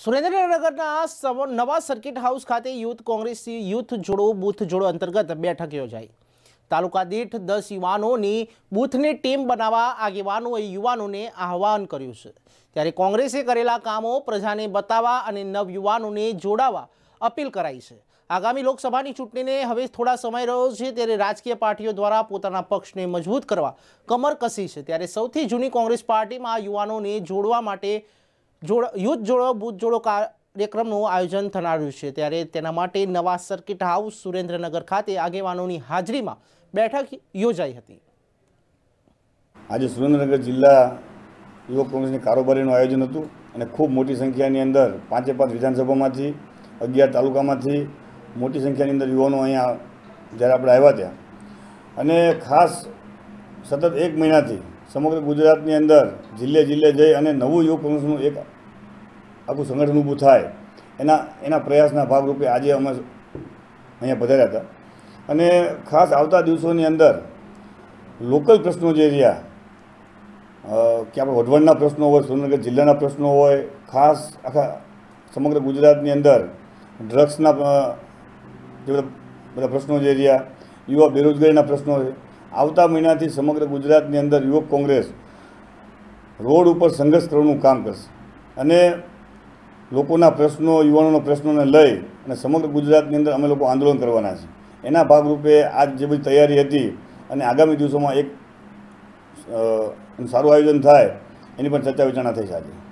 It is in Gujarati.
સુરેન્દ્રનગરના નવા સર્કિટ હાઉસ ખાતે યુથ કોંગ્રેસથી યુથ જોડો બૂથ જોડો અંતર્ગત બેઠક યોજાઈ તાલુકા દીઠ દસ યુવાનોની બૂથની ટીમ બનાવવા આગેવાનોએ યુવાનોને આહવાન કર્યું છે ત્યારે કોંગ્રેસે કરેલા કામો પ્રજાને બતાવવા અને નવયુવાનોને જોડાવા અપીલ કરાઈ છે આગામી લોકસભાની ચૂંટણીને હવે થોડા સમય રહ્યો છે ત્યારે રાજકીય પાર્ટીઓ દ્વારા પોતાના પક્ષને મજબૂત કરવા કમર કસી છે ત્યારે સૌથી જૂની કોંગ્રેસ પાર્ટીમાં યુવાનોને જોડવા માટે જોડ યુદ્ધ જોડો બુથ જોડો કાર્યક્રમનું આયોજન થનાર્યું છે ત્યારે તેના માટે નવા સર્કિટ હાઉસ સુરેન્દ્રનગર ખાતે આગેવાનોની હાજરીમાં બેઠક યોજાઈ હતી આજે સુરેન્દ્રનગર જિલ્લા યુવક કોંગ્રેસની કારોબારીનું આયોજન હતું અને ખૂબ મોટી સંખ્યાની અંદર પાંચે પાંચ વિધાનસભામાંથી અગિયાર તાલુકામાંથી મોટી સંખ્યાની અંદર યુવાનો અહીંયા જ્યારે આપણે આવ્યા ત્યાં અને ખાસ સતત એક મહિનાથી સમગ્ર ગુજરાતની અંદર જિલ્લે જિલ્લે જઈ અને નવું યુવક કોંગ્રેસનું એક આખું સંગઠન ઊભું થાય એના એના પ્રયાસના ભાગરૂપે આજે અમે અહીંયા પધાર્યા હતા અને ખાસ આવતા દિવસોની અંદર લોકલ પ્રશ્નો જે રહ્યા કે આપણે વઢવાણના પ્રશ્નો હોય સુરેન્દ્રનગર જિલ્લાના પ્રશ્નો હોય ખાસ આખા સમગ્ર ગુજરાતની અંદર ડ્રગ્સના જે બધા બધા પ્રશ્નો જે રહ્યા યુવા બેરોજગારીના પ્રશ્નો છે આવતા મહિનાથી સમગ્ર ગુજરાતની અંદર યુવક કોંગ્રેસ રોડ ઉપર સંઘર્ષ કરવાનું કામ કરશે અને લોકોના પ્રશ્નો યુવાનોના પ્રશ્નોને લઈ અને સમગ્ર ગુજરાતની અંદર અમે લોકો આંદોલન કરવાના છે એના ભાગરૂપે આજ જે બધી તૈયારી હતી અને આગામી દિવસોમાં એક સારું આયોજન થાય એની પણ ચર્ચા વિચારણા થઈ શકે